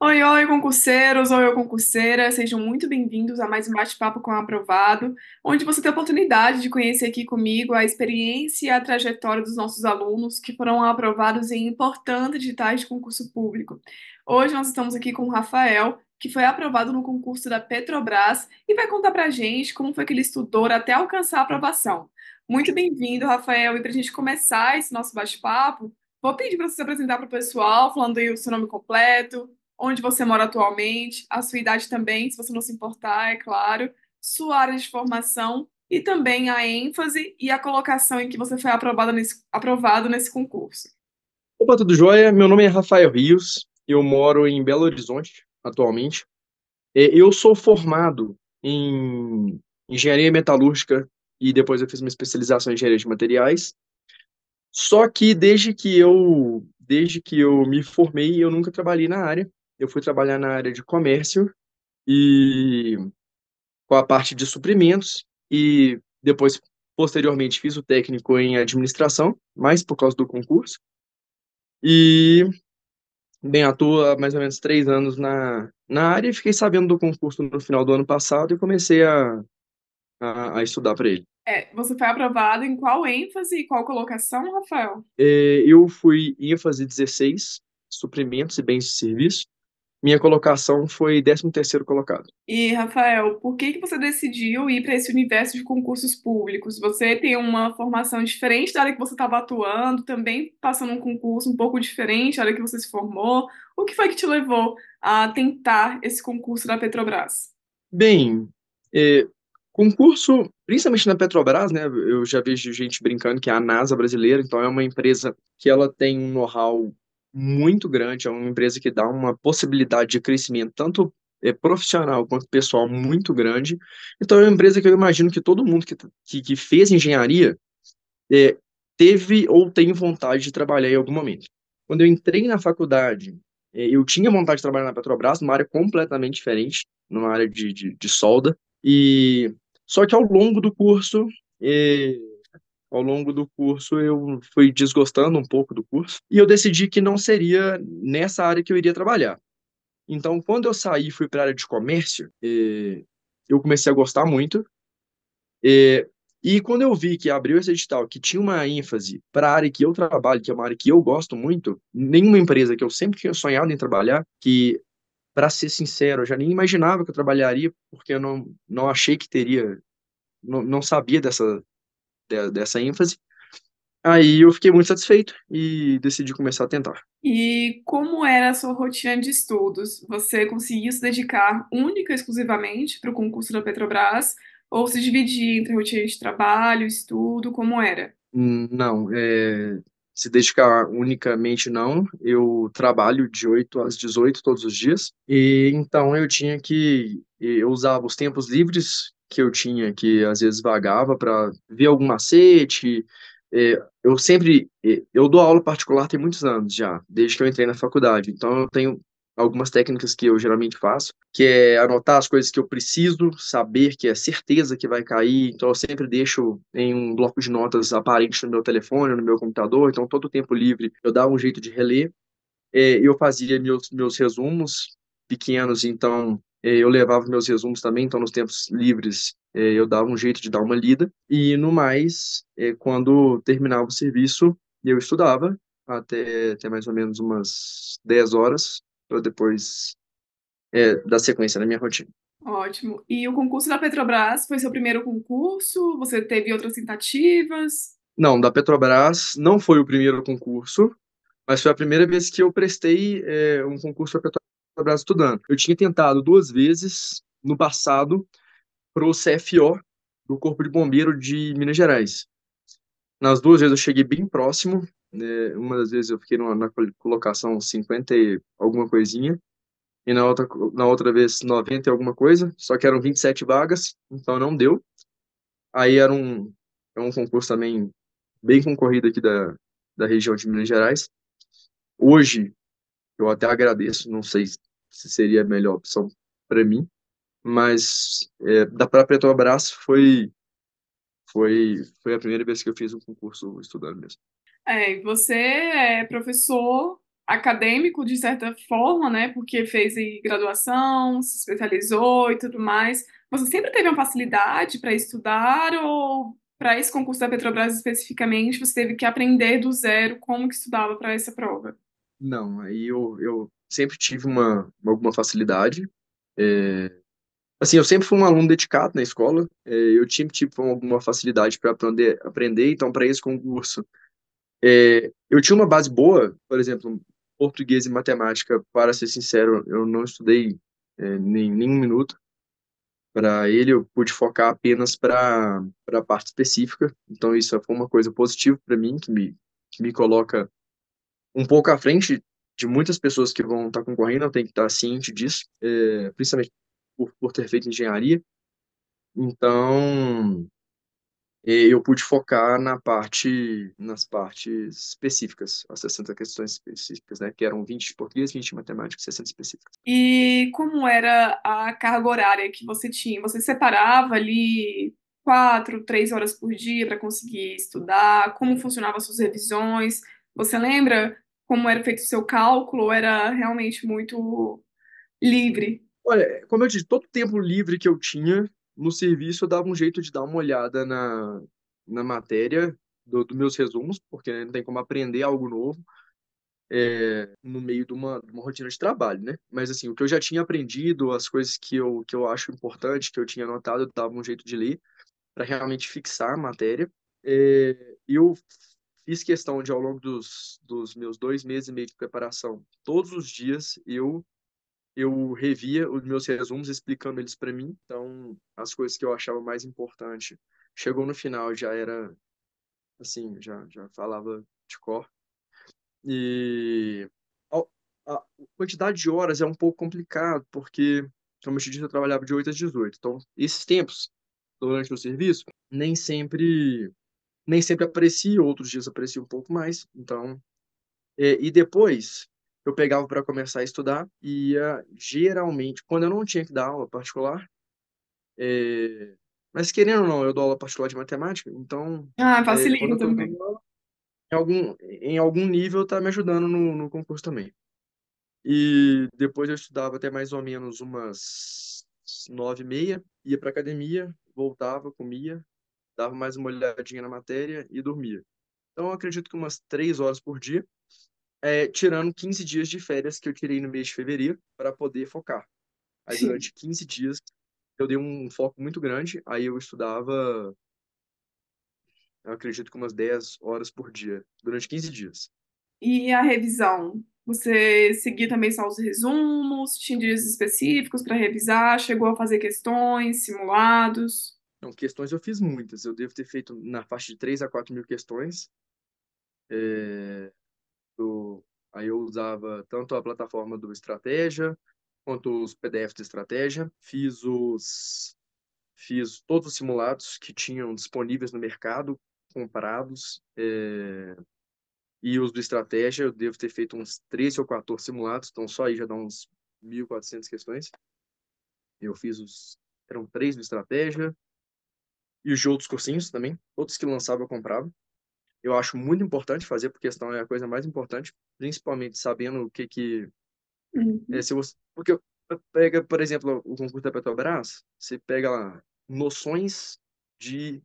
Oi, oi, concurseiros, oi, oi, concurseira, sejam muito bem-vindos a mais um bate-papo com o Aprovado, onde você tem a oportunidade de conhecer aqui comigo a experiência e a trajetória dos nossos alunos que foram aprovados em importantes editais de concurso público. Hoje nós estamos aqui com o Rafael, que foi aprovado no concurso da Petrobras e vai contar a gente como foi que ele estudou até alcançar a aprovação. Muito bem-vindo, Rafael, e para a gente começar esse nosso bate-papo, vou pedir para você se apresentar para o pessoal, falando aí o seu nome completo, onde você mora atualmente, a sua idade também, se você não se importar, é claro, sua área de formação e também a ênfase e a colocação em que você foi aprovado nesse, aprovado nesse concurso. Opa, tudo jóia? Meu nome é Rafael Rios, eu moro em Belo Horizonte atualmente. É, eu sou formado em engenharia metalúrgica e depois eu fiz uma especialização em engenharia de materiais. Só que desde que eu desde que eu me formei, eu nunca trabalhei na área eu fui trabalhar na área de comércio e com a parte de suprimentos e depois posteriormente fiz o técnico em administração, mais por causa do concurso. E bem atua mais ou menos três anos na, na área e fiquei sabendo do concurso no final do ano passado e comecei a, a, a estudar para ele. É, você foi aprovado em qual ênfase e qual colocação, Rafael? É, eu fui ênfase 16, suprimentos e bens de serviço minha colocação foi 13º colocado. E, Rafael, por que, que você decidiu ir para esse universo de concursos públicos? Você tem uma formação diferente da área que você estava atuando, também passando um concurso um pouco diferente da área que você se formou. O que foi que te levou a tentar esse concurso da Petrobras? Bem, é, concurso, principalmente na Petrobras, né? Eu já vejo gente brincando que é a NASA brasileira, então é uma empresa que ela tem um know-how muito grande, é uma empresa que dá uma possibilidade de crescimento tanto é, profissional quanto pessoal muito grande. Então é uma empresa que eu imagino que todo mundo que, tá, que, que fez engenharia é, teve ou tem vontade de trabalhar em algum momento. Quando eu entrei na faculdade, é, eu tinha vontade de trabalhar na Petrobras, numa área completamente diferente, numa área de, de, de solda. E só que ao longo do curso, ao longo do curso, eu fui desgostando um pouco do curso e eu decidi que não seria nessa área que eu iria trabalhar. Então, quando eu saí fui para a área de comércio, é, eu comecei a gostar muito. É, e quando eu vi que abriu esse edital, que tinha uma ênfase para a área que eu trabalho, que é uma área que eu gosto muito, nenhuma empresa que eu sempre tinha sonhado em trabalhar, que, para ser sincero, eu já nem imaginava que eu trabalharia, porque eu não, não achei que teria, não, não sabia dessa, de, dessa ênfase. Aí eu fiquei muito satisfeito e decidi começar a tentar. E como era a sua rotina de estudos? Você conseguiu se dedicar única e exclusivamente para o concurso da Petrobras ou se dividia entre rotina de trabalho, estudo, como era? Hum, não, é, se dedicar unicamente não. Eu trabalho de 8 às 18 todos os dias. E então eu tinha que eu usava os tempos livres que eu tinha, que às vezes vagava para ver algum macete. É, eu sempre. É, eu dou aula particular tem muitos anos já, desde que eu entrei na faculdade. Então eu tenho algumas técnicas que eu geralmente faço, que é anotar as coisas que eu preciso saber, que é certeza que vai cair. Então, eu sempre deixo em um bloco de notas aparente no meu telefone, no meu computador. Então, todo o tempo livre eu dava um jeito de reler. É, eu fazia meus, meus resumos pequenos, então eh, eu levava meus resumos também, então nos tempos livres eh, eu dava um jeito de dar uma lida. E no mais, eh, quando terminava o serviço, eu estudava até, até mais ou menos umas 10 horas, para depois é, dar sequência na minha rotina. Ótimo. E o concurso da Petrobras foi seu primeiro concurso? Você teve outras tentativas? Não, da Petrobras não foi o primeiro concurso, mas foi a primeira vez que eu prestei é, um concurso da Petrobras Petrobras estudando. Eu tinha tentado duas vezes no passado para o CFO do Corpo de Bombeiro de Minas Gerais. Nas duas vezes eu cheguei bem próximo, né? uma das vezes eu fiquei numa, na colocação 50 e alguma coisinha, e na outra, na outra vez 90 e alguma coisa, só que eram 27 vagas, então não deu. Aí era um, é um concurso também bem concorrido aqui da, da região de Minas Gerais. Hoje, eu até agradeço, não sei se seria a melhor opção para mim, mas é, da própria Petrobras foi, foi, foi a primeira vez que eu fiz um concurso estudando mesmo. É, você é professor acadêmico, de certa forma, né? Porque fez graduação, se especializou e tudo mais. Você sempre teve uma facilidade para estudar ou para esse concurso da Petrobras especificamente, você teve que aprender do zero como que estudava para essa prova? Não, aí eu, eu sempre tive uma, alguma facilidade. É, assim, eu sempre fui um aluno dedicado na escola, é, eu tinha tipo, alguma facilidade para aprender, aprender, então para esse concurso. É, eu tinha uma base boa, por exemplo, português e matemática, para ser sincero, eu não estudei é, nem, nem um minuto. Para ele, eu pude focar apenas para a parte específica, então isso foi uma coisa positiva para mim, que me, que me coloca um pouco à frente de muitas pessoas que vão estar tá concorrendo, tem que estar tá ciente disso, é, principalmente por, por, ter feito engenharia. Então, é, eu pude focar na parte, nas partes específicas, as 60 questões específicas, né, que eram 20 de português, 20 de matemática, 60 específicas. E como era a carga horária que você tinha? Você separava ali quatro, três horas por dia para conseguir estudar? Como funcionavam as suas revisões? Você lembra como era feito o seu cálculo, ou era realmente muito livre? Olha, como eu disse, todo o tempo livre que eu tinha no serviço, eu dava um jeito de dar uma olhada na, na matéria dos do meus resumos, porque né, não tem como aprender algo novo é, no meio de uma, de uma rotina de trabalho, né? Mas, assim, o que eu já tinha aprendido, as coisas que eu, que eu acho importante, que eu tinha anotado, eu dava um jeito de ler para realmente fixar a matéria. É, eu fiz questão de, ao longo dos, dos meus dois meses e meio de preparação, todos os dias eu eu revia os meus resumos explicando eles para mim. Então, as coisas que eu achava mais importante. Chegou no final, já era assim, já, já falava de cor. E a, quantidade de horas é um pouco complicado, porque, como eu te disse, eu trabalhava de 8 às 18. Então, esses tempos, durante o serviço, nem sempre nem sempre aparecia, outros dias aparecia um pouco mais. Então, e, é, e depois eu pegava para começar a estudar e ia geralmente, quando eu não tinha que dar aula particular, é, mas querendo ou não, eu dou aula particular de matemática, então. Ah, é, facilita é, então. também. Aula, em algum, em algum nível tá me ajudando no, no concurso também. E depois eu estudava até mais ou menos umas nove e meia, ia para academia, voltava, comia, dava mais uma olhadinha na matéria e dormia. Então, acredito que umas três horas por dia, é, tirando 15 dias de férias que eu tirei no mês de fevereiro para poder focar. Aí, Sim. durante 15 dias, eu dei um foco muito grande, aí eu estudava, eu acredito que umas 10 horas por dia, durante 15 dias. E a revisão? Você seguia também só os resumos? Tinha dias específicos para revisar? Chegou a fazer questões, simulados? Não, questões eu fiz muitas. Eu devo ter feito na faixa de 3 a 4 mil questões. É, aí eu usava tanto a plataforma do Estratégia, quanto os PDFs de Estratégia. Fiz os fiz todos os simulados que tinham disponíveis no mercado, comprados. É, e os do Estratégia, eu devo ter feito uns 13 ou 14 simulados, então só aí já dá uns 1.400 questões. Eu fiz os. Eram três do Estratégia, e os de outros cursinhos também, outros que lançava eu comprava. Eu acho muito importante fazer, porque questão é a coisa mais importante, principalmente sabendo o que que... Uhum. É, se você, porque pega, por exemplo, o concurso da Petrobras, você pega lá noções de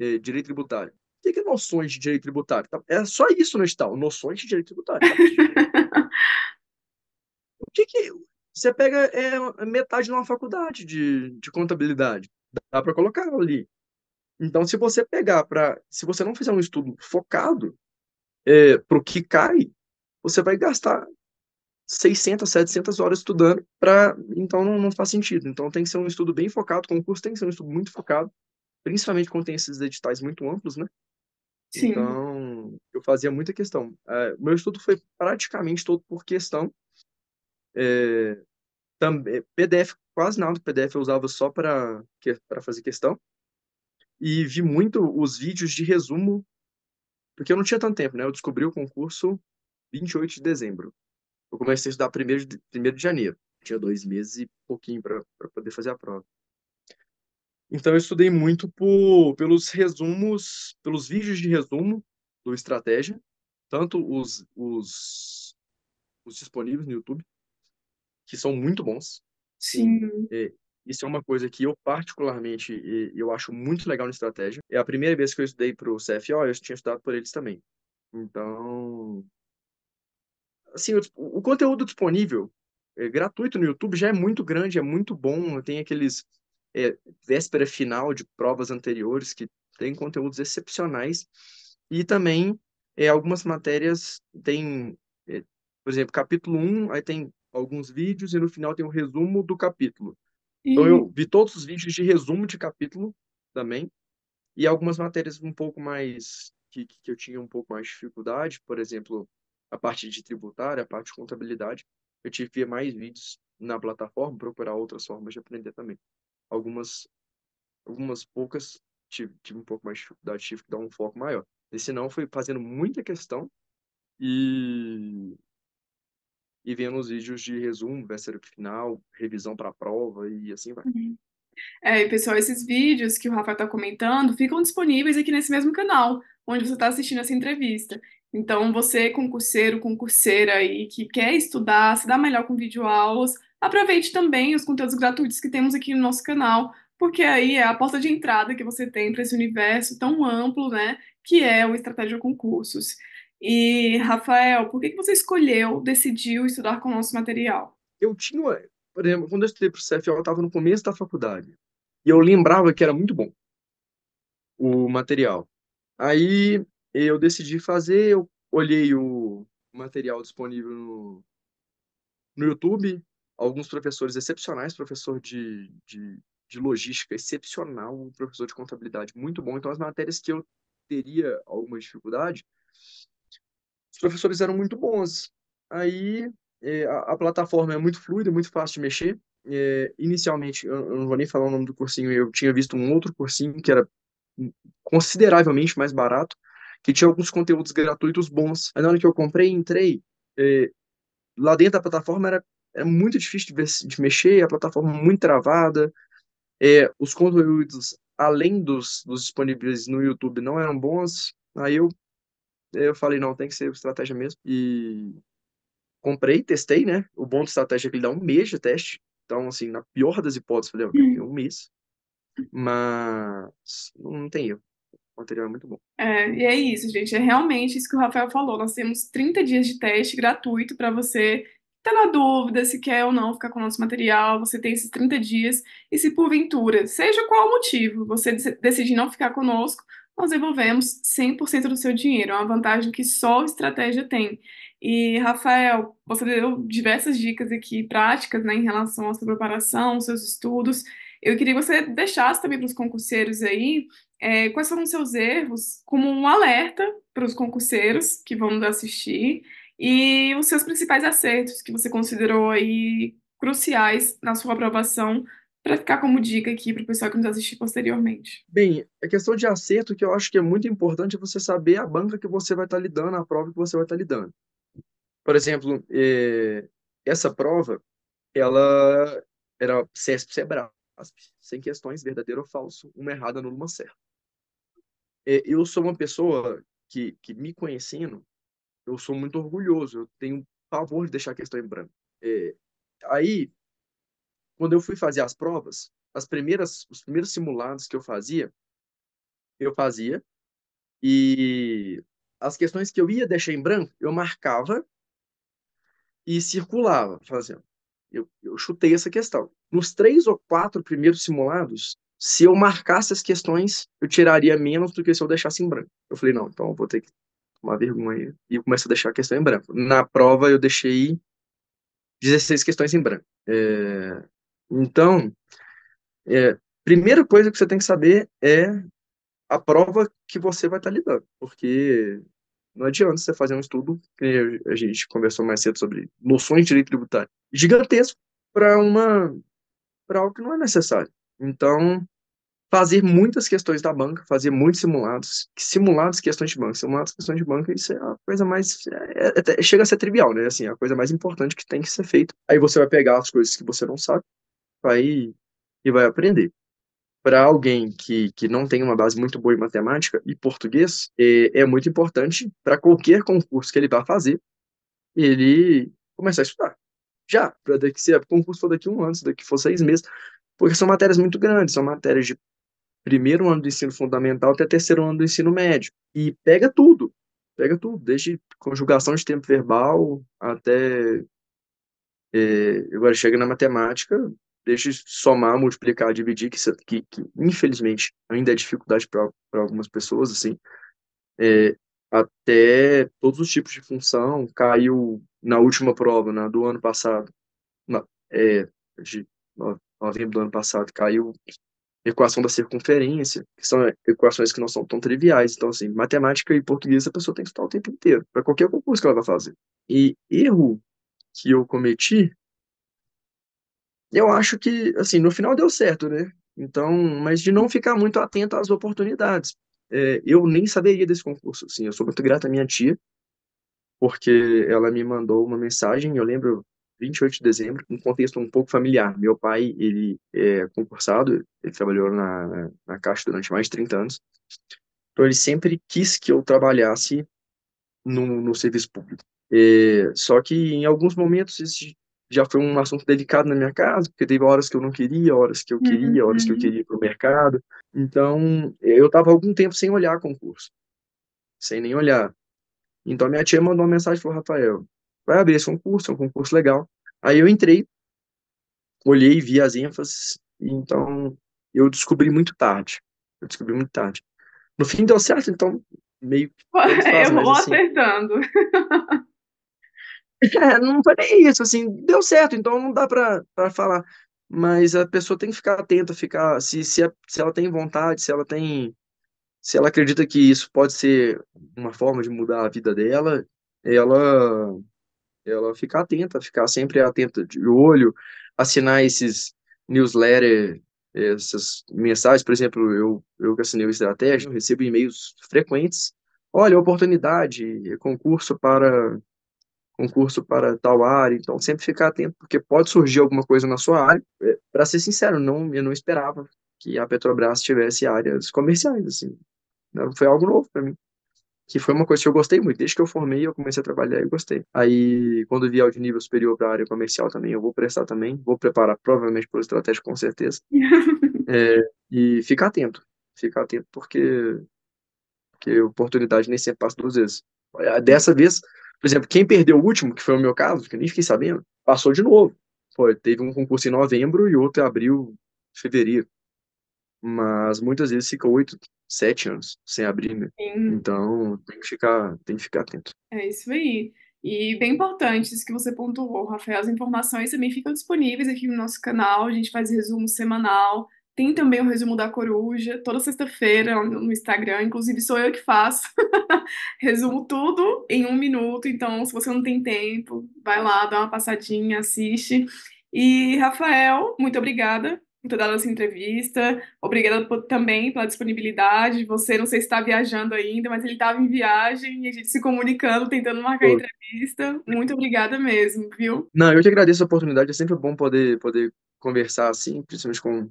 eh, direito tributário. O que é, que é noções de direito tributário? Tá, é só isso no edital, noções de direito tributário. Tá o que que... Você pega é, metade de uma faculdade de, de contabilidade dá para colocar ali. Então, se você pegar para. Se você não fizer um estudo focado é, para o que cai, você vai gastar 600, 700 horas estudando para. Então, não, não faz sentido. Então, tem que ser um estudo bem focado. O concurso tem que ser um estudo muito focado, principalmente quando tem esses editais muito amplos, né? Sim. Então, eu fazia muita questão. É, meu estudo foi praticamente todo por questão. É, também, PDF, quase nada do PDF eu usava só para fazer questão e vi muito os vídeos de resumo, porque eu não tinha tanto tempo, né? Eu descobri o concurso 28 de dezembro. Eu comecei a estudar primeiro de, primeiro de janeiro. Tinha dois meses e pouquinho para poder fazer a prova. Então eu estudei muito por, pelos resumos, pelos vídeos de resumo do Estratégia, tanto os, os, os disponíveis no YouTube, que são muito bons. Sim. E, é, isso é uma coisa que eu particularmente eu acho muito legal na estratégia. É a primeira vez que eu estudei para o CFO, eu tinha estudado por eles também. Então, assim, o, o conteúdo disponível é, gratuito no YouTube já é muito grande, é muito bom, tem aqueles é, véspera final de provas anteriores que tem conteúdos excepcionais e também é, algumas matérias tem, é, por exemplo, capítulo 1, aí tem alguns vídeos e no final tem um resumo do capítulo. Então, eu vi todos os vídeos de resumo de capítulo também. E algumas matérias um pouco mais. que, que eu tinha um pouco mais de dificuldade, por exemplo, a parte de tributária, a parte de contabilidade. Eu tive que ver mais vídeos na plataforma, procurar outras formas de aprender também. Algumas, algumas poucas tive, tive um pouco mais de dificuldade, tive que dar um foco maior. Esse não foi fazendo muita questão e e vendo os vídeos de resumo, versário final, revisão para a prova e assim vai. Uhum. É, e pessoal, esses vídeos que o Rafa está comentando ficam disponíveis aqui nesse mesmo canal, onde você está assistindo essa entrevista. Então, você, concurseiro, concurseira aí, que quer estudar, se dá melhor com videoaulas, aproveite também os conteúdos gratuitos que temos aqui no nosso canal, porque aí é a porta de entrada que você tem para esse universo tão amplo, né, que é o Estratégia Concursos. E, Rafael, por que você escolheu, decidiu estudar com o nosso material? Eu tinha, por exemplo, quando eu estudei para o CFO, eu estava no começo da faculdade. E eu lembrava que era muito bom o material. Aí eu decidi fazer, eu olhei o material disponível no, no YouTube, alguns professores excepcionais, professor de, de, de logística excepcional, professor de contabilidade muito bom. Então, as matérias que eu teria alguma dificuldade, os professores eram muito bons. Aí é, a, a, plataforma é muito fluida, muito fácil de mexer. É, inicialmente, eu, eu, não vou nem falar o nome do cursinho, eu tinha visto um outro cursinho que era consideravelmente mais barato, que tinha alguns conteúdos gratuitos bons. Aí na hora que eu comprei, entrei, é, lá dentro da plataforma era, era muito difícil de, ver, de mexer, a plataforma muito travada, é, os conteúdos além dos, dos disponíveis no YouTube não eram bons. Aí eu eu falei, não, tem que ser estratégia mesmo. E comprei, testei, né? O bom de estratégia é que ele dá um mês de teste. Então, assim, na pior das hipóteses, falei, ok, hum. um mês. Mas não tem erro. O material é muito bom. É, e é isso, gente. É realmente isso que o Rafael falou. Nós temos 30 dias de teste gratuito para você tá na dúvida se quer ou não ficar com o nosso material, você tem esses 30 dias, e se porventura, seja qual o motivo, você decidir não ficar conosco, nós devolvemos 100% do seu dinheiro. É uma vantagem que só a Estratégia tem. E, Rafael, você deu diversas dicas aqui, práticas, né, em relação à sua preparação, aos seus estudos. Eu queria que você deixasse também para os concurseiros aí é, quais foram os seus erros, como um alerta para os concurseiros que vão nos assistir e os seus principais acertos que você considerou aí cruciais na sua aprovação para ficar como dica aqui para o pessoal que nos assistir posteriormente? Bem, a questão de acerto que eu acho que é muito importante é você saber a banca que você vai estar tá lidando, a prova que você vai estar tá lidando. Por exemplo, eh, essa prova, ela era CESP Sebrasp, sem questões verdadeiro ou falso, uma errada, nula, uma certa. É, eu sou uma pessoa que, que me conhecendo, eu sou muito orgulhoso, eu tenho pavor de deixar a questão em branco. É, aí, quando eu fui fazer as provas, as primeiras, os primeiros simulados que eu fazia, eu fazia e as questões que eu ia deixar em branco, eu marcava e circulava, fazendo. Eu, eu chutei essa questão. Nos três ou quatro primeiros simulados, se eu marcasse as questões, eu tiraria menos do que se eu deixasse em branco. Eu falei, não, então eu vou ter que tomar vergonha e começo a deixar a questão em branco. Na prova, eu deixei 16 questões em branco. É... Então, é, primeira coisa que você tem que saber é a prova que você vai estar tá lidando, porque não adianta você fazer um estudo, que a gente conversou mais cedo sobre noções de direito tributário, gigantesco para uma para algo que não é necessário. Então, fazer muitas questões da banca, fazer muitos simulados, simulados questões de banca, simulados questões de banca, isso é a coisa mais é, é, é chega a ser trivial, né? Assim, é a coisa mais importante que tem que ser feita. Aí você vai pegar as coisas que você não sabe vai e vai aprender. Para alguém que, que não tem uma base muito boa em matemática e português, é, é muito importante para qualquer concurso que ele vá fazer, ele começar a estudar. Já, para daqui se o concurso for daqui um ano, se daqui for seis meses, porque são matérias muito grandes, são matérias de primeiro ano do ensino fundamental até terceiro ano do ensino médio. E pega tudo, pega tudo, desde conjugação de tempo verbal até. É, agora chega na matemática, Deixe somar, multiplicar, dividir, que, que, que infelizmente ainda é dificuldade para algumas pessoas, assim, é, até todos os tipos de função caiu na última prova, na do ano passado, na, é, de novembro do ano passado, caiu equação da circunferência, que são equações que não são tão triviais. Então, assim, matemática e português a pessoa tem que estudar o tempo inteiro, para qualquer concurso que ela vai fazer. E erro que eu cometi eu acho que, assim, no final deu certo, né? Então, mas de não uhum. ficar muito atento às oportunidades. É, eu nem saberia desse concurso, assim, eu sou muito grato à minha tia, porque ela me mandou uma mensagem, eu lembro, 28 de dezembro, um contexto um pouco familiar. Meu pai, ele é concursado, ele trabalhou na, na Caixa durante mais de 30 anos, então ele sempre quis que eu trabalhasse no, no serviço público. É, só que em alguns momentos já foi um assunto delicado na minha casa, porque teve horas que eu não queria, horas que eu queria, uhum. horas que eu uhum. queria para o mercado. Então, eu estava algum tempo sem olhar concurso, sem nem olhar. Então, minha tia mandou uma mensagem para Rafael: vai abrir esse concurso, é um concurso legal. Aí eu entrei, olhei, vi as ênfases, então eu descobri muito tarde. Eu descobri muito tarde. No fim deu certo, então meio. Eu vou assim. acertando. É, não foi nem isso, assim, deu certo, então não dá para falar. Mas a pessoa tem que ficar atenta, ficar, se, se, é, se ela tem vontade, se ela tem, se ela acredita que isso pode ser uma forma de mudar a vida dela, ela, ela ficar atenta, ficar sempre atenta de olho, assinar esses newsletters essas mensagens, por exemplo, eu, eu que assinei o Estratégia, eu recebo e-mails frequentes, olha, oportunidade, concurso para concurso para tal área, então sempre ficar atento, porque pode surgir alguma coisa na sua área. É, para ser sincero, não, eu não esperava que a Petrobras tivesse áreas comerciais, assim. Né? Foi algo novo para mim. Que foi uma coisa que eu gostei muito. Desde que eu formei, eu comecei a trabalhar e gostei. Aí, quando vier de nível superior para a área comercial também, eu vou prestar também. Vou preparar, provavelmente, por estratégia, com certeza. é, e ficar atento. Ficar atento, porque, porque oportunidade nem sempre passa duas vezes. Dessa vez, por exemplo, quem perdeu o último, que foi o meu caso, que eu nem fiquei sabendo, passou de novo. Foi, teve um concurso em novembro e outro em abril, fevereiro. Mas muitas vezes fica oito, sete anos sem abrir, né? Sim. Então tem que ficar, tem que ficar atento. É isso aí. E bem importante isso que você pontuou, Rafael. As informações também ficam disponíveis aqui no nosso canal. A gente faz resumo semanal tem também o resumo da coruja, toda sexta-feira no Instagram, inclusive sou eu que faço. Resumo tudo em um minuto, então se você não tem tempo, vai lá, dá uma passadinha, assiste. E, Rafael, muito obrigada por ter dado essa entrevista, obrigada por, também pela disponibilidade. Você, não sei se está viajando ainda, mas ele estava em viagem e a gente se comunicando, tentando marcar a entrevista. Muito obrigada mesmo, viu? Não, eu te agradeço a oportunidade, é sempre bom poder, poder conversar assim, principalmente com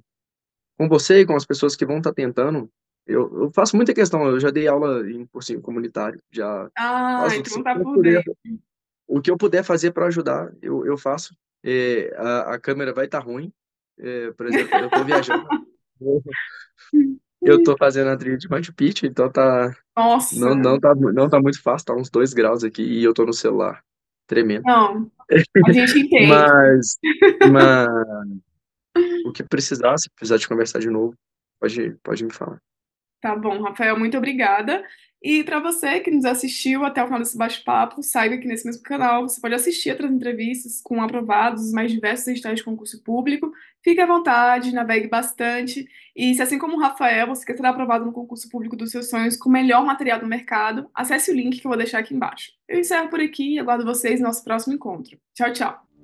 com você e com as pessoas que vão estar tá tentando. Eu, eu, faço muita questão, eu já dei aula em cursinho comunitário, já. Ah, então assim, tá por O que eu puder fazer para ajudar, eu, eu faço. É, a, a, câmera vai estar tá ruim, é, por exemplo, eu estou viajando. eu estou fazendo a trilha de Machu Picchu, então tá. Nossa! Não, não, tá, não tá muito fácil, tá uns dois graus aqui e eu estou no celular. Tremendo. Não, a gente entende. mas, mas o que precisar, se precisar de conversar de novo, pode, pode me falar. Tá bom, Rafael, muito obrigada. E para você que nos assistiu até o final desse bate-papo, saiba que nesse mesmo canal você pode assistir outras entrevistas com aprovados dos mais diversos editais de concurso público. Fique à vontade, navegue bastante. E se, assim como o Rafael, você quer ser aprovado no concurso público dos seus sonhos com o melhor material do mercado, acesse o link que eu vou deixar aqui embaixo. Eu encerro por aqui e aguardo vocês no nosso próximo encontro. Tchau, tchau!